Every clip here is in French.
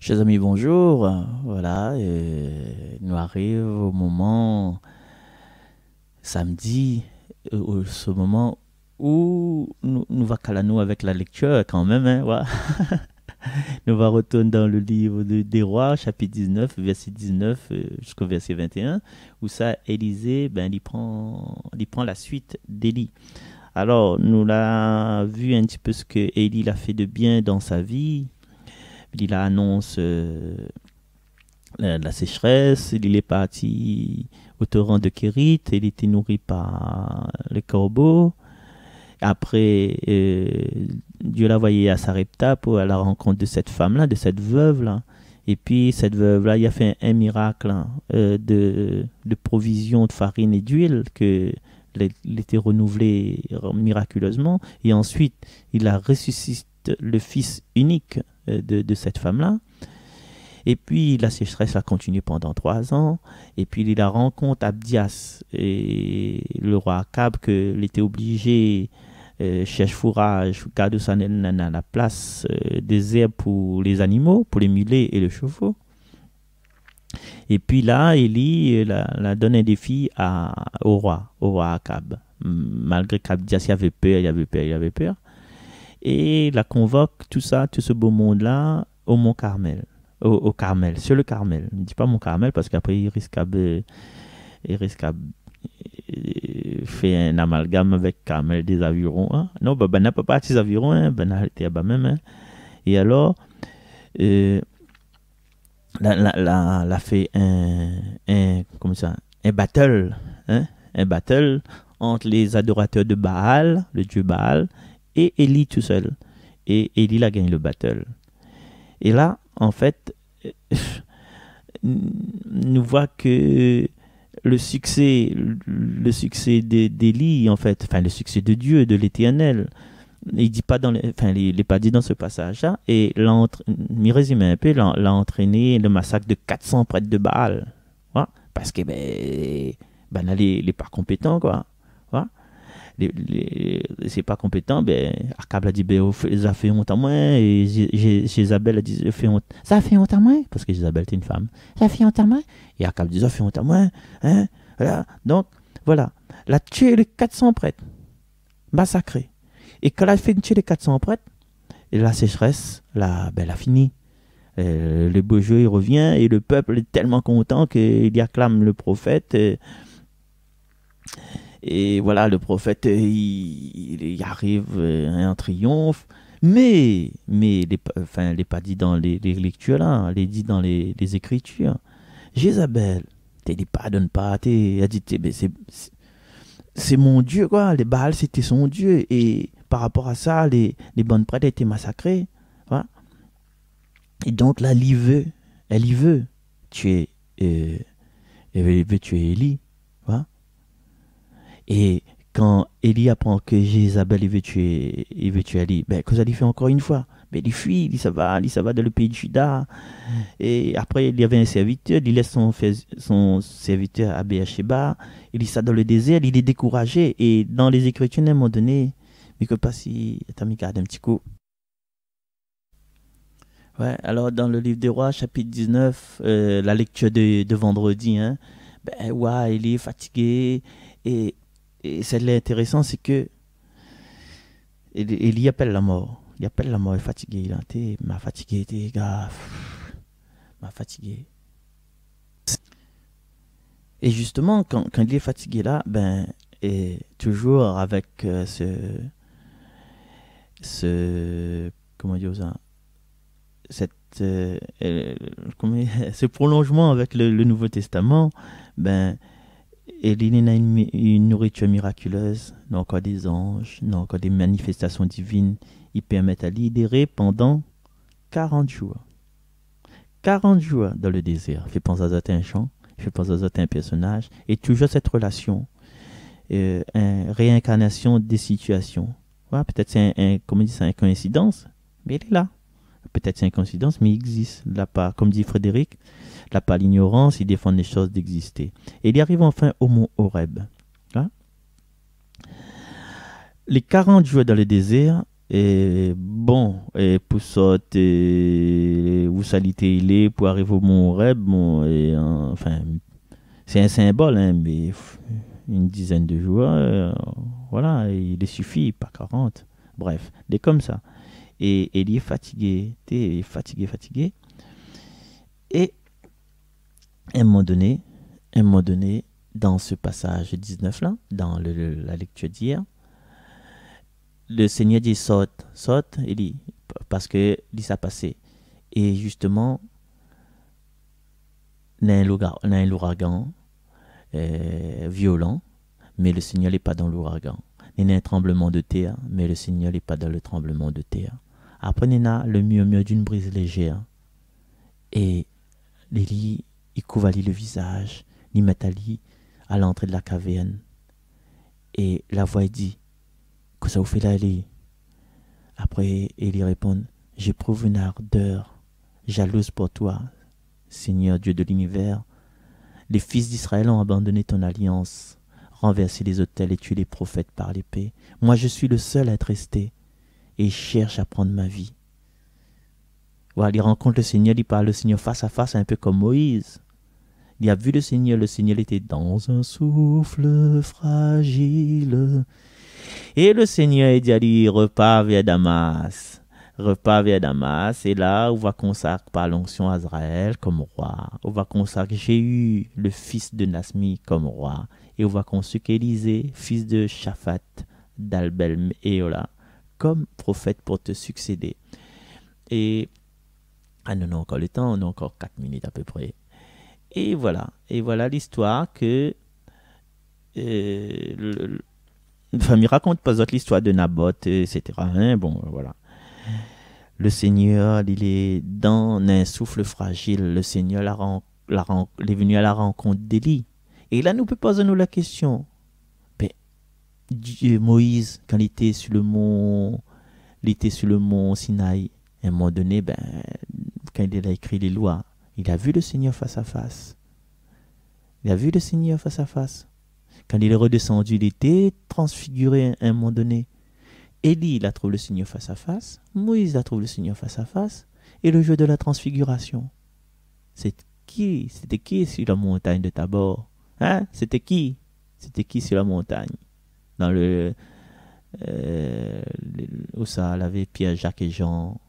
Chers amis, bonjour. Voilà, et nous arrivons au moment samedi, euh, au ce moment où nous, va nous avec la lecture quand même. Hein, nous va retourner dans le livre de, des rois, chapitre 19, verset 19 euh, jusqu'au verset 21, où ça, Élisée, ben, il prend, prend la suite d'Élie. Alors, nous l'a vu un petit peu ce que Élie a fait de bien dans sa vie, il annonce euh, la, sécheresse, il est parti au torrent de Kérit, il était nourri par les corbeaux. Après, euh, Dieu l'a voyé à Sarepta pour à la rencontre de cette femme-là, de cette veuve-là. Et puis, cette veuve-là, il a fait un, miracle hein, euh, de, provision de farine et d'huile que l'était était miraculeusement. Et ensuite, il a ressuscité le Fils unique euh, de, cette femme-là. Et puis la sécheresse a continué pendant trois ans. Et puis il la rencontre Abdias et le roi Akab qu'il était obligé euh, cherche fourrage, garde à la place euh, des herbes pour les animaux, pour les mulets et le chevaux. Et puis là, il euh, a la, donne un défi à, au roi, au roi Akab. Malgré qu'Abdias avait peur, il avait peur, il avait peur et la convoque, tout ça, tout ce beau monde-là, au Mont Carmel. Au, Carmel, sur le Carmel. Ne dis pas Mont Carmel parce qu'après, il risque à, il risque euh, faire un amalgame avec Carmel des Avirons. Hein. Non, ben, ben n'a pas parti des Avirons, ben hein. à bah, ah, bah, même. Hein. Et alors, euh, la, fait un, un, comment ça, un battle, un battle entre les adorateurs de Baal, le dieu Baal, et Ellie tout seul. Et Elie a gagné le battle. Et là, en fait, euh, nous voit que le succès, le succès d'Élie, en fait, enfin le succès de Dieu, de l'Éternel, il dit pas dans, enfin il n'est pas dit dans ce passage-là. Et m'y résume un peu, l'a entraîné le massacre de 400 prêtres de Baal, voilà, parce que ben, ben pas compétent, quoi c'est pas compétent, ben, Akab a dit, ben, oh, ça fait un à hein. et Isabelle a dit, ça fait honte, ça fait à hein. parce que Isabelle était une femme, ça fait un à et Akab dit, ça fait un à hein. Donc, voilà, la a tué les 400 prêtres, Massacré. Et quand elle a fait tuer les 400 prêtres, la sécheresse, la, ben, elle a fini. Euh, le beau jeu, il revient et le peuple est tellement content qu'il acclame le prophète. Et voilà, le prophète, euh, il, arrive euh, en triomphe. Mais, mais il n'est pas dit dans les, lectures, là, il est dit dans les, Écritures. Jézabel, t'es de ne pas, a dit, c'est mon Dieu, quoi. Les Baals, c'était son Dieu. Et par rapport à ça, les, les bonnes prêtres étaient massacrées. Voilà. Et donc là, elle y veut, elle y veut Tu es euh, elle veut tuer Élie. Et quand Élie apprend que Jézabel veut tuer, il veut tuer Ali, ben, qu'est-ce qu'il fait encore une fois ben, Il fuit, il ça va, il ça va dans le pays de Judas. Et après, il y avait un serviteur, il laisse son, son serviteur à Beersheba, il ça dans le désert, il est découragé. Et dans les Écritures, à un moment donné, mais que pas si t'as mis un petit coup. Ouais, alors dans le livre des rois, chapitre 19, euh, la lecture de, vendredi, hein, ben, ouais, il est fatigué et et celle-là intéressant, c'est que il, y appelle la mort. Il appelle la mort, il est fatigué. Il été m'a fatigué, t'es gaffe. M'a fatigué. Et justement, quand, quand, il est fatigué là, ben, et toujours avec euh, ce, ce, comment dire ça, cette, euh, euh, comment, ce prolongement avec le, le Nouveau Testament, ben, et il a une, nourriture miraculeuse, non encore des anges, non encore des manifestations divines. Ils permettent à libérer pendant 40 jours. 40 jours dans le désert. Je pense à certains chants, je pense à certains personnages. Et toujours cette relation, euh, une réincarnation des situations. peut-être c'est un, c'est une coïncidence, mais elle est là. Peut-être c'est une coïncidence, mais il existe. Là, part. comme dit Frédéric, la pas l'ignorance, il défend les choses d'exister. Et il arrive enfin au mont Horeb. Hein. Les 40 joueurs dans le désert, et bon, et pour sauter vous salité il est, pour arriver au mont Horeb, et, enfin, c'est un symbole, hein, mais une dizaine de joueurs, euh, voilà, il suffit, pas 40. Bref, est comme ça. Et, il est fatigué, il fatigué, fatigué. Et à un moment donné, un moment donné, dans ce passage 19 là, dans la lecture d'hier, le Seigneur dit saute, saute, il dit, parce que dit ça passé. Et justement, l'ouragan euh, violent, mais le Seigneur n'est pas dans l'ouragan. Il y a un tremblement de terre, mais le Seigneur n'est pas dans le tremblement de terre. Après, il y a le murmure d'une brise légère. Et il dit, il couvali le visage, ni Matali à l'entrée de la caverne. Et la voix dit, que ça vous fait là, Après, Après, y répond, j'éprouve une ardeur jalouse pour toi, Seigneur Dieu de l'univers. Les fils d'Israël ont abandonné ton alliance, renversé les autels et tué les prophètes par l'épée. Moi, je suis le seul à être resté et cherche à prendre ma vie. Voilà, il rencontre le Seigneur, il parle le Seigneur face à face, un peu comme Moïse. Il a vu le Seigneur, le Seigneur était dans un souffle fragile. Et le Seigneur a dit à lui, vers Damas. Repas vers Damas, et là, on va consacrer par l'onction Azraël comme roi. On va consacrer Jéhu, le fils de Nasmi, comme roi. Et on va consacrer Élisée, fils de Shaphat, d'Albel et comme prophète pour te succéder. Et, ah non, encore le temps, on a encore 4 minutes à peu près. Et voilà, et voilà l'histoire que. enfin, euh, il raconte pas autre l'histoire de Naboth, etc. Hein, bon, voilà. Le Seigneur, il est dans un souffle fragile. Le Seigneur la, la, il est venu à la rencontre d'Élie. Et là, nous peut poser nous la question. Ben, Dieu, Moïse, quand il était sur le mont, il sur le mont Sinaï. À un moment donné, ben, quand il a écrit les lois, il a vu le Seigneur face à face. Il a vu le Seigneur face à face. Quand il est redescendu, il était transfiguré à un moment donné. Élie, il a trouvé le Seigneur face à face. Moïse, a trouvé le Seigneur face à face. Et le jeu de la transfiguration. C'est qui C'était qui sur la montagne de Tabor hein? C'était qui C'était qui sur la montagne Dans le. où euh, ça, avait Pierre, Jacques et Jean,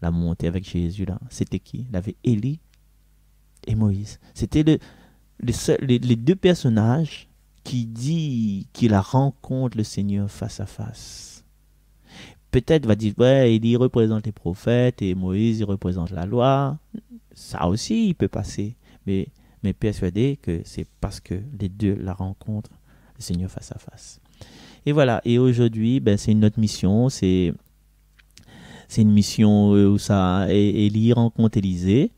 la montée avec Jésus là. C'était qui Il avait Élie, et Moïse. C'était le, les, deux personnages qui dit qu'il rencontre le Seigneur face à face. Peut-être va dire, ouais, il représente les prophètes et Moïse, représente la loi. Ça aussi, il peut passer. Mais, mais persuadé que c'est parce que les deux la rencontrent, le Seigneur face à face. Et voilà. Et aujourd'hui, ben, c'est une autre mission. C'est, c'est une mission euh, où ça, Élie rencontre Élisée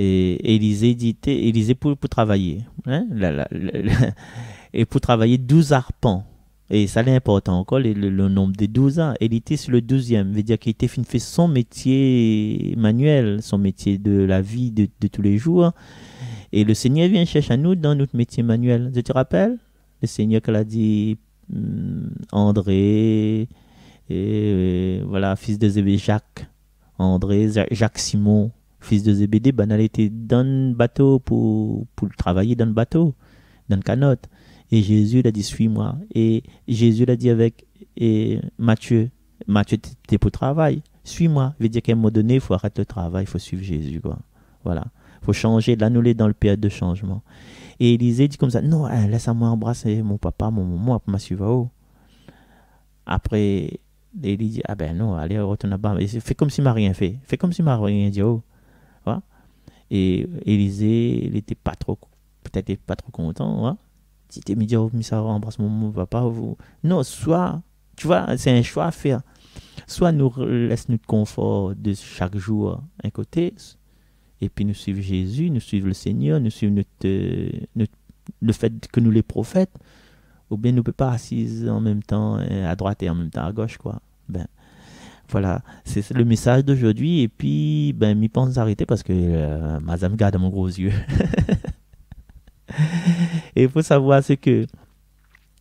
et, et ils pour, pour travailler. Hein, et pour travailler 12 arpents. Et ça l'est important encore, le, nombre des 12 ans. Il sur le 12e, veut dire qu'il était fait son métier manuel, son métier de la vie de, tous les jours. Et le Seigneur vient chercher à nous dans notre métier manuel. Je te rappelle, le Seigneur qu'elle a dit, hmm, André, et, euh, voilà, fils de Zébé Jacques, André, Jacques Simon, Fils de Zébédé, ben, était dans le bateau pour, pour travailler dans le bateau, dans le canot. Et Jésus l'a dit, suis-moi. Et Jésus l'a dit avec et Matthieu, Matthieu, es pour travail, suis-moi. veut dire qu'à un moment donné, il faut arrêter le travail, il faut suivre Jésus. Quoi. Voilà. Il faut changer, l'annuler dans le période de changement. Et Élisée dit comme ça, non, hein, laisse-moi embrasser mon papa, mon maman, pour ma suivre. Oh. Après, Élisée dit, ah ben non, allez, retourne là-bas. Fais comme si m'a rien fait. Fais comme si m'a rien dit. Oh. Et Élisée, il était pas trop, peut-être pas trop content. Hein? Si tu es midi ça oh, embrasse mon pas, vous. Non, soit, tu vois, c'est un choix à faire. Soit nous laisse notre confort de chaque jour un côté, et puis nous suivons Jésus, nous suivons le Seigneur, nous suivons euh, le fait que nous les prophètes, ou bien nous ne pouvons pas assise en même temps euh, à droite et en même temps à gauche, quoi. Ben, voilà, c'est le message d'aujourd'hui. Et puis, ben, m'y pense arrêter parce que euh, ma madame garde mon gros yeux. et il faut savoir ce que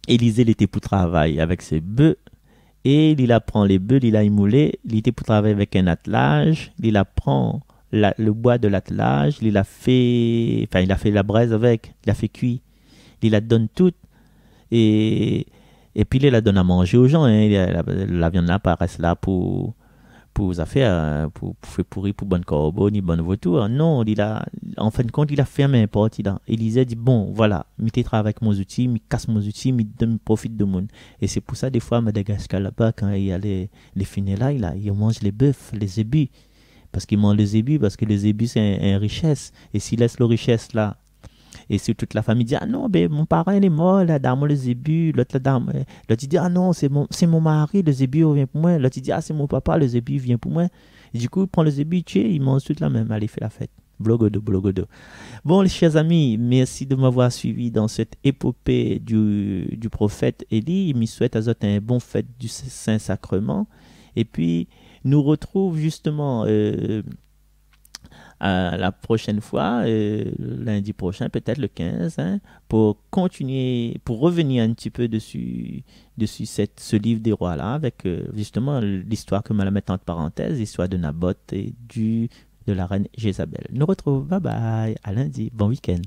Élisée était pour travail avec ses bœufs. Et il apprend les bœufs, il a immolé, il était pour travailler avec un attelage, il apprend le bois de l'attelage, il a fait, enfin, il a fait la braise avec, il a fait cuit, il la donne tout. Et et puis, il la donne à manger aux gens. Hein. La, viande là, paraît là pour pour affaires, hein. pour, pour faire pourri, pour bonne corbeau ni bonne voiture. Hein. Non, il a, en fin de compte, il a fermé un porte. Il disait, dit, bon, voilà, mettez travaille avec mes outils, mi casse mes outils, donne profite de monde. Et c'est pour ça, des fois, Madagascar, là-bas, quand il y a les, les là, il mange les bœufs, les zébus. Parce qu'il mange les zébus parce que les ébus, c'est une richesse. Et s'il laisse leur richesse là, et si toute la famille dit, ah non, ben, mon parent, il est mort, la dame, le zébu. L'autre, dame, euh, l'autre, il dit, ah non, c'est mon, c'est mon mari, le zébu vient pour moi. L'autre, il dit, ah, c'est mon papa, le zébu vient pour moi. du coup, il prend le zébu, tu il mange toute la même, allez, fait la fête. Blogodo, blogodo. Bon, les chers amis, merci de m'avoir suivi dans cette épopée du, du prophète Élie. Il me souhaite à vous un bon fête du Saint-Sacrement. Et puis, nous retrouvons justement euh, à la prochaine fois, euh, lundi prochain, peut-être le 15, hein, pour continuer, pour revenir un petit peu dessus, dessus ce livre des rois-là, avec euh, justement l'histoire que la mettre entre parenthèses, l'histoire de Naboth et du, de la reine Jézabel. Nous retrouvons, bye bye, à lundi, bon week-end.